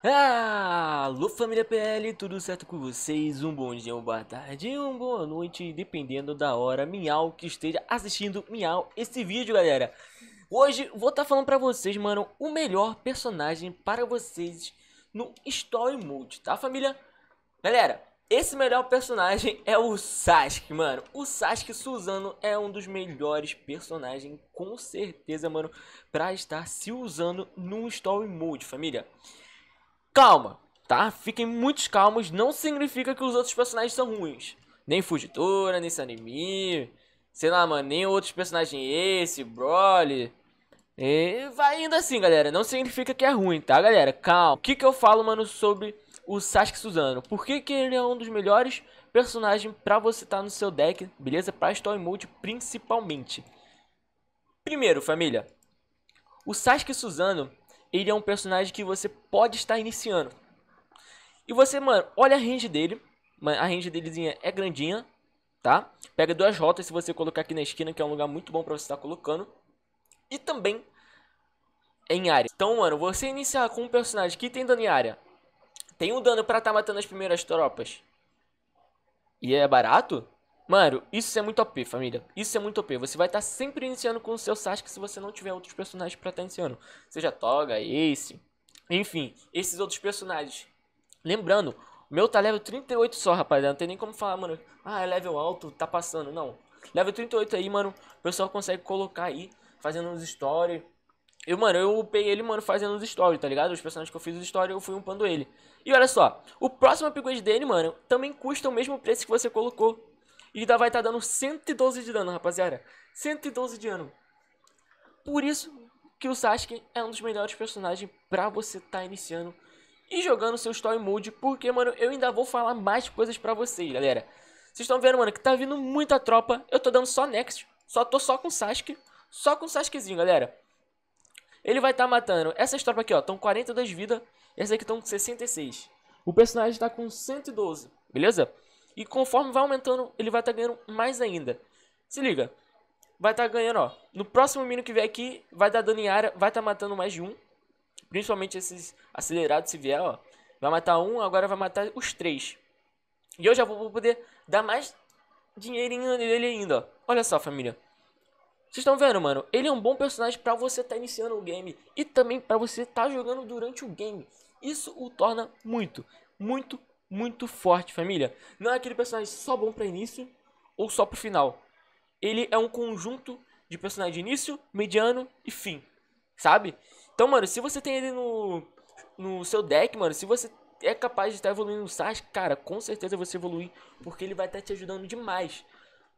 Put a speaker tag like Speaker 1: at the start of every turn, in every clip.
Speaker 1: alô família PL, tudo certo com vocês? Um bom dia, uma boa tarde, uma boa noite, dependendo da hora miau que esteja assistindo miau esse vídeo, galera. Hoje vou estar tá falando pra vocês, mano, o melhor personagem para vocês no Story Mode, tá família? Galera, esse melhor personagem é o Sasuke, mano. O Sasuke Suzano é um dos melhores personagens, com certeza, mano, pra estar se usando no story mode, família. Calma, tá? Fiquem muito calmos, não significa que os outros personagens são ruins. Nem Fugitora, nem Sanemi, sei lá, mano, nem outros personagens esse, Broly... E vai indo assim, galera. Não significa que é ruim, tá, galera? Calma. O que que eu falo, mano, sobre o Sasuke Suzano. Por que, que ele é um dos melhores personagens para você estar tá no seu deck, beleza? Para Story Mode principalmente. Primeiro, família, o Sasuke Suzano, ele é um personagem que você pode estar iniciando. E você, mano, olha a range dele. A range delezinha é grandinha, tá? Pega duas rotas se você colocar aqui na esquina, que é um lugar muito bom para você estar tá colocando. E também é em área. Então, mano, você iniciar com um personagem que tem dano em área tem um dano para tá matando as primeiras tropas. E é barato? Mano, isso é muito OP, família. Isso é muito OP. Você vai estar tá sempre iniciando com o seu Sasuke se você não tiver outros personagens pra estar tá iniciando. Seja Toga, Ace, enfim, esses outros personagens. Lembrando, meu tá level 38 só, rapaziada. Não tem nem como falar, mano. Ah, é level alto, tá passando. Não. Level 38 aí, mano. O pessoal consegue colocar aí, fazendo uns stories eu, mano, eu upei ele, mano, fazendo os stories, tá ligado? Os personagens que eu fiz os stories, eu fui upando ele. E olha só, o próximo upgrade dele, mano, também custa o mesmo preço que você colocou. E ainda vai estar tá dando 112 de dano, rapaziada. 112 de dano. Por isso que o Sasuke é um dos melhores personagens pra você tá iniciando e jogando seu story mode. Porque, mano, eu ainda vou falar mais coisas pra vocês, galera. Vocês estão vendo, mano, que tá vindo muita tropa. Eu tô dando só next. Só tô só com Sasuke. Só com Sasukezinho, galera. Ele vai estar tá matando essas tropas aqui, ó. Estão 42 vida. Esse essas aqui estão com 66. O personagem está com 112, beleza? E conforme vai aumentando, ele vai estar tá ganhando mais ainda. Se liga. Vai estar tá ganhando, ó. No próximo mino que vier aqui, vai dar dano em área. Vai estar tá matando mais de um. Principalmente esses acelerados se vier, ó. Vai matar um, agora vai matar os três. E eu já vou poder dar mais dinheirinho nele ainda, ó. Olha só, família. Vocês estão vendo, mano? Ele é um bom personagem para você estar tá iniciando o game e também para você estar tá jogando durante o game. Isso o torna muito, muito, muito forte, família. Não é aquele personagem só bom para início ou só pro final. Ele é um conjunto de personagem de início, mediano e fim, sabe? Então, mano, se você tem ele no, no seu deck, mano, se você é capaz de estar tá evoluindo no Sasuke, cara, com certeza você evolui, porque ele vai estar tá te ajudando demais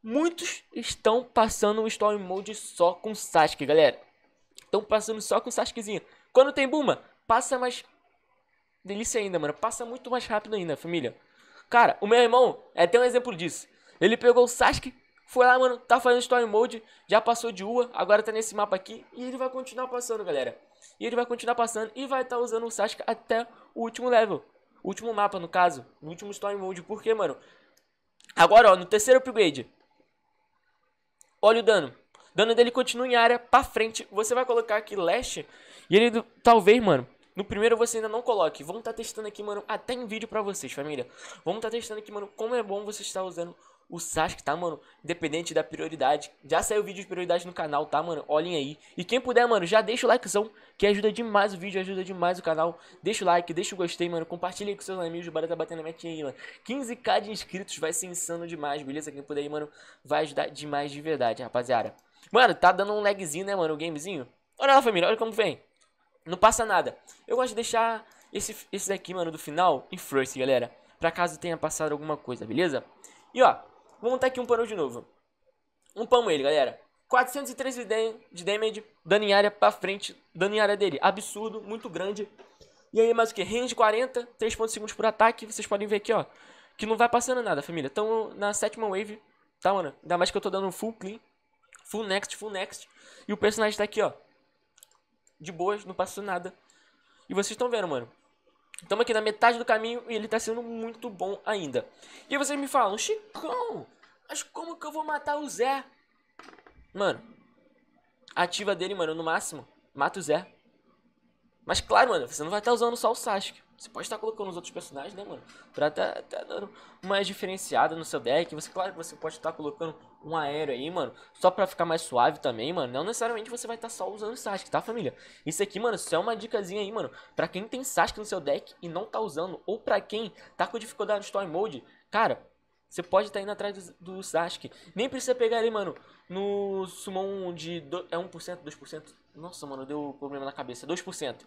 Speaker 1: Muitos estão passando o Story Mode só com Sasuke, galera. Estão passando só com Sasukezinho. Quando tem Buma, passa mais... Delícia ainda, mano. Passa muito mais rápido ainda, família. Cara, o meu irmão é até um exemplo disso. Ele pegou o Sasuke, foi lá, mano, tá fazendo Story Mode, já passou de Ua, agora tá nesse mapa aqui. E ele vai continuar passando, galera. E ele vai continuar passando e vai estar tá usando o Sasuke até o último level. O último mapa, no caso. No último Story Mode. Por quê, mano? Agora, ó, no terceiro upgrade, Olha o dano. O dano dele continua em área pra frente. Você vai colocar aqui leste. E ele, talvez, mano, no primeiro você ainda não coloque. Vamos estar tá testando aqui, mano, até em vídeo pra vocês, família. Vamos estar tá testando aqui, mano, como é bom você estar usando o Sasuke, tá, mano? Independente da prioridade. Já saiu vídeo de prioridade no canal, tá, mano? Olhem aí. E quem puder, mano, já deixa o likezão, que ajuda demais o vídeo, ajuda demais o canal. Deixa o like, deixa o gostei, mano. Compartilha aí com seus amigos, bora tá batendo a metinha aí, mano. 15k de inscritos vai ser insano demais, beleza? Quem puder aí, mano, vai ajudar demais de verdade, rapaziada. Mano, tá dando um lagzinho, né, mano, o gamezinho? Olha lá, família, olha como vem. Não passa nada. Eu gosto de deixar esse, esse daqui, mano, do final em first, galera. Pra caso tenha passado alguma coisa, beleza? E, ó, Vou montar aqui um pano de novo. Um pão ele, galera. 413 de, de damage, dano em área pra frente, dano em área dele. Absurdo, muito grande. E aí mais o que? Range 40, pontos segundos por ataque. Vocês podem ver aqui, ó. Que não vai passando nada, família. Então na sétima wave, tá, mano? Ainda mais que eu tô dando full clean. Full next, full next. E o personagem tá aqui, ó. De boas, não passou nada. E vocês estão vendo, mano. Estamos aqui na metade do caminho e ele está sendo muito bom ainda. E vocês me falam, Chicão, mas como que eu vou matar o Zé? Mano, ativa dele, mano, no máximo. Mata o Zé. Mas claro, mano, você não vai estar usando só o Sasuke. Você pode estar colocando os outros personagens, né, mano? Pra tá, tá dando uma diferenciada no seu deck. Você, claro que você pode estar colocando um aéreo aí, mano. Só pra ficar mais suave também, mano. Não necessariamente você vai estar só usando o Sasuke, tá, família? Isso aqui, mano, só é uma dicasinha aí, mano. Pra quem tem Sasuke no seu deck e não tá usando. Ou pra quem tá com dificuldade no Story Mode. Cara, você pode estar tá indo atrás do, do Sasuke. Nem precisa pegar ele, mano. No Summon de. Do, é 1%, 2%. Nossa, mano, deu problema na cabeça. 2%.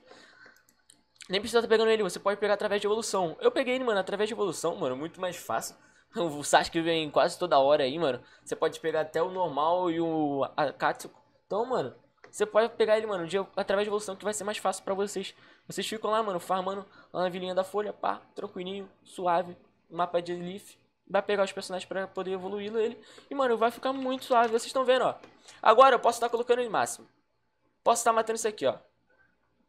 Speaker 1: Nem precisa estar tá pegando ele, você pode pegar através de evolução. Eu peguei ele, mano, através de evolução, mano, muito mais fácil. O Sasuke vem quase toda hora aí, mano. Você pode pegar até o normal e o Akatsuko. Então, mano, você pode pegar ele, mano, de, através de evolução, que vai ser mais fácil pra vocês. Vocês ficam lá, mano, farmando lá na vilinha da folha, pá, tranquilinho, suave, mapa de Leaf. Vai pegar os personagens pra poder evoluir ele. E, mano, vai ficar muito suave. Vocês estão vendo, ó. Agora eu posso estar tá colocando em máximo. Posso estar tá matando isso aqui, ó.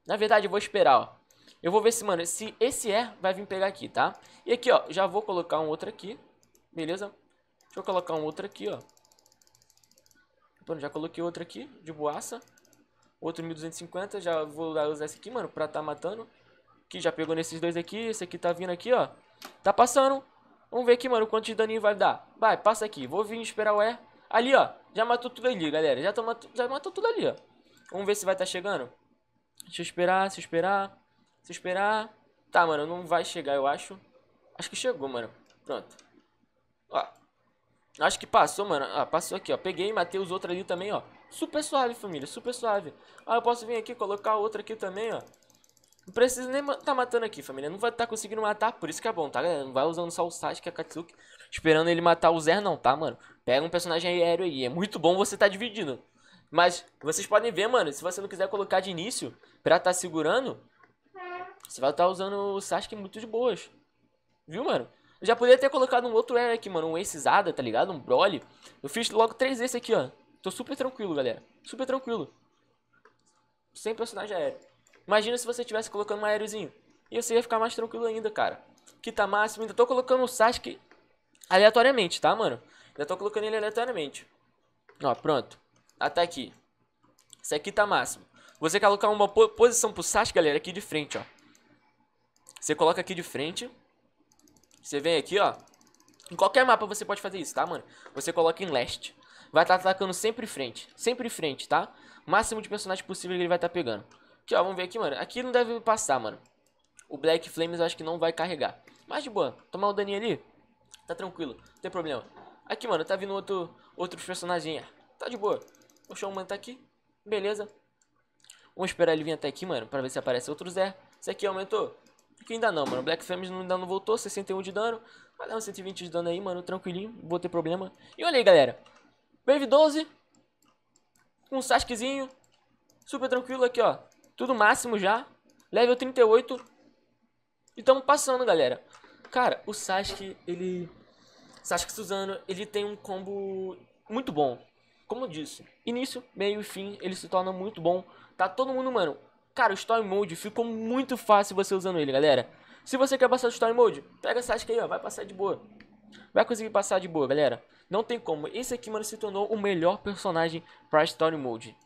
Speaker 1: Na verdade, eu vou esperar, ó. Eu vou ver se, mano, se esse é, vai vir pegar aqui, tá? E aqui, ó, já vou colocar um outro aqui. Beleza? Deixa eu colocar um outro aqui, ó. Pronto, já coloquei outro aqui, de boaça. Outro 1250, já vou usar esse aqui, mano, pra tá matando. Que já pegou nesses dois aqui, esse aqui tá vindo aqui, ó. Tá passando. Vamos ver aqui, mano, quanto de daninho vai dar. Vai, passa aqui. Vou vir esperar o E. Ali, ó. Já matou tudo ali, galera. Já, toma, já matou tudo ali, ó. Vamos ver se vai estar tá chegando. Deixa eu esperar, se esperar. Se esperar. Tá, mano, não vai chegar, eu acho. Acho que chegou, mano. Pronto. Ó. Acho que passou, mano. Ah, passou aqui, ó. Peguei, matei os outros ali também, ó. Super suave, família. Super suave. Ah, eu posso vir aqui colocar outra aqui também, ó. Não precisa nem tá matando aqui, família. Não vai estar tá conseguindo matar, por isso que é bom, tá, galera? Não vai usando só o Sasuke, a Katsuki, esperando ele matar o Zer, não, tá, mano? Pega um personagem aéreo aí. É muito bom você tá dividindo. Mas vocês podem ver, mano, se você não quiser colocar de início pra tá segurando, você vai estar tá usando o Sasuke muito de boas. Viu, mano? Eu já poderia ter colocado um outro aéreo aqui, mano. Um Ace Zada, tá ligado? Um Broly. Eu fiz logo três Ace aqui, ó. Tô super tranquilo, galera. Super tranquilo. Sem personagem aéreo. Imagina se você tivesse colocando um aéreozinho, E você ia ficar mais tranquilo ainda, cara. tá máximo, ainda tô colocando o Sasuke aleatoriamente, tá, mano? Ainda tô colocando ele aleatoriamente. Ó, pronto. Até aqui. Isso aqui tá máximo. Você quer colocar uma posição pro Sasuke, galera, aqui de frente, ó. Você coloca aqui de frente. Você vem aqui, ó. Em qualquer mapa você pode fazer isso, tá, mano? Você coloca em leste. Vai estar tá atacando sempre frente. Sempre frente, tá? Máximo de personagem possível que ele vai estar tá pegando. Aqui, ó, vamos ver aqui, mano. Aqui não deve passar, mano. O Black Flames eu acho que não vai carregar. Mas de boa, tomar o daninho ali, tá tranquilo, não tem problema. Aqui, mano, tá vindo outro, outros personagens, tá de boa. O Showman tá aqui, beleza. Vamos esperar ele vir até aqui, mano, pra ver se aparece outro Zé. Esse aqui aumentou? Aqui ainda não, mano. Black Flames ainda não voltou, 61 de dano. Vai dar uns 120 de dano aí, mano, tranquilinho, não vou ter problema. E olha aí, galera. Brave 12, um Sasukezinho, super tranquilo aqui, ó. Tudo máximo já. Level 38. E estamos passando, galera. Cara, o Sasuke, ele... Sasuke Suzano, ele tem um combo muito bom. Como eu disse, início, meio e fim, ele se torna muito bom. Tá todo mundo, mano... Cara, o Story Mode ficou muito fácil você usando ele, galera. Se você quer passar o Story Mode, pega o Sasuke aí, ó. Vai passar de boa. Vai conseguir passar de boa, galera. Não tem como. Esse aqui, mano, se tornou o melhor personagem pra Story Mode.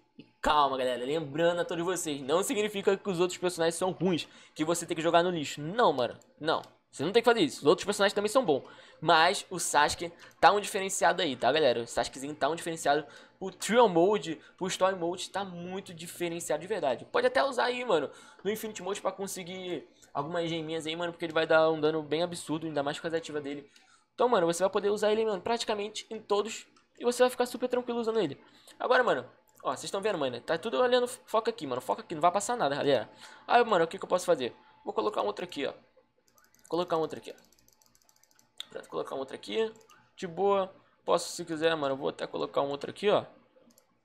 Speaker 1: Calma, galera. Lembrando a todos vocês, não significa que os outros personagens são ruins, que você tem que jogar no lixo. Não, mano. Não. Você não tem que fazer isso. Os outros personagens também são bons. Mas o Sasuke tá um diferenciado aí, tá, galera? O Sasukezinho tá um diferenciado. O Trio Mode, o Story Mode tá muito diferenciado de verdade. Pode até usar aí, mano, no Infinity Mode pra conseguir algumas geminhas aí, mano. Porque ele vai dar um dano bem absurdo, ainda mais com as ativas dele. Então, mano, você vai poder usar ele, mano, praticamente em todos. E você vai ficar super tranquilo usando ele. Agora, mano, Ó, vocês estão vendo, mano? Tá tudo olhando, foca aqui, mano. Foca aqui, não vai passar nada, galera. Aí, mano, o que, que eu posso fazer? Vou colocar um outro aqui, ó. Colocar um outro aqui, ó. colocar um outro aqui. De boa. Posso, se quiser, mano, vou até colocar um outro aqui, ó.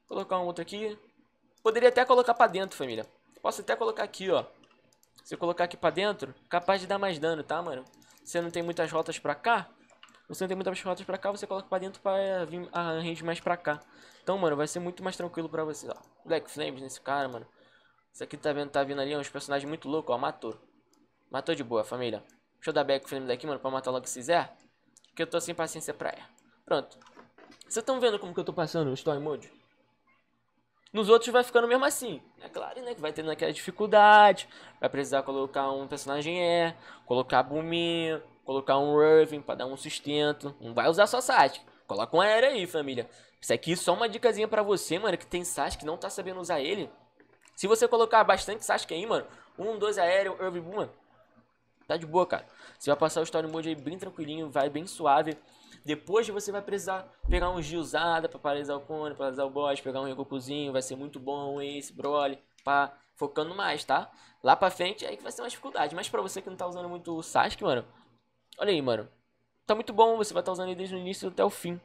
Speaker 1: Colocar um outro aqui. Poderia até colocar pra dentro, família. Posso até colocar aqui, ó. Se eu colocar aqui pra dentro, capaz de dar mais dano, tá, mano? Você não tem muitas rotas pra cá, você não tem muitas rotas pra cá, você coloca pra dentro pra eh, vir a range mais pra cá. Então, mano, vai ser muito mais tranquilo pra você. Ó, Black Flames nesse cara, mano. Isso aqui tá vendo, tá vindo ali, é uns personagens muito loucos, ó. Matou. Matou de boa, família. Deixa eu dar Black Flame daqui, mano, pra matar logo se fizer Que eu tô sem paciência pra ela. Pronto. Vocês estão vendo como que eu tô passando o Story Mode? Nos outros vai ficando mesmo assim. É claro, né? Que vai tendo aquela dificuldade. Vai precisar colocar um personagem E, colocar Buminho, colocar um Irving pra dar um sustento. Não vai usar só Sasuke. Coloca um aéreo aí, família. Isso aqui é só uma dicasinha pra você, mano, que tem Sasuke que não tá sabendo usar ele. Se você colocar bastante Sasuke aí, mano, um, dois aéreo, Irving, boom, tá de boa, cara. Você vai passar o story mode aí bem tranquilinho, vai bem suave. Depois você vai precisar pegar um Gilzada para paralisar o cone, paralisar o boss, pegar um recocozinho, vai ser muito bom esse, Broly, pá, focando mais, tá? Lá pra frente é aí que vai ser uma dificuldade, mas pra você que não tá usando muito o Sasuke, mano, olha aí, mano, tá muito bom, você vai estar tá usando ele desde o início até o fim,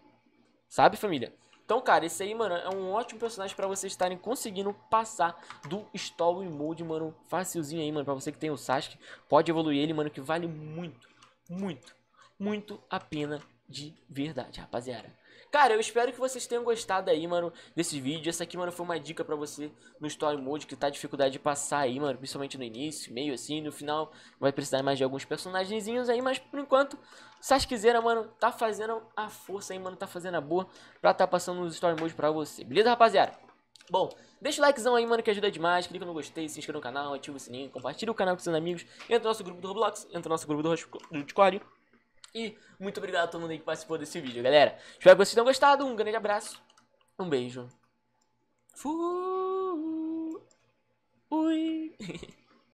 Speaker 1: sabe, família? Então, cara, esse aí, mano, é um ótimo personagem para vocês estarem conseguindo passar do Story Mode, mano. Facilzinho aí, mano, para você que tem o Sasuke. Pode evoluir ele, mano, que vale muito, muito, muito a pena de verdade, rapaziada. Cara, eu espero que vocês tenham gostado aí, mano, desse vídeo. Essa aqui, mano, foi uma dica pra você no Story Mode, que tá dificuldade de passar aí, mano. Principalmente no início, meio assim, no final. Vai precisar mais de alguns personagenzinhos aí, mas por enquanto, Sasquizeira, mano, tá fazendo a força aí, mano. Tá fazendo a boa pra tá passando os Story Mode pra você. Beleza, rapaziada? Bom, deixa o likezão aí, mano, que ajuda demais. Clica no gostei, se inscreva no canal, ativa o sininho, compartilha o canal com seus amigos. Entra no nosso grupo do Roblox, entra no nosso grupo do Discord. E muito obrigado a todo mundo aí que participou desse vídeo, galera. Espero que vocês tenham gostado. Um grande abraço. Um beijo. Fui.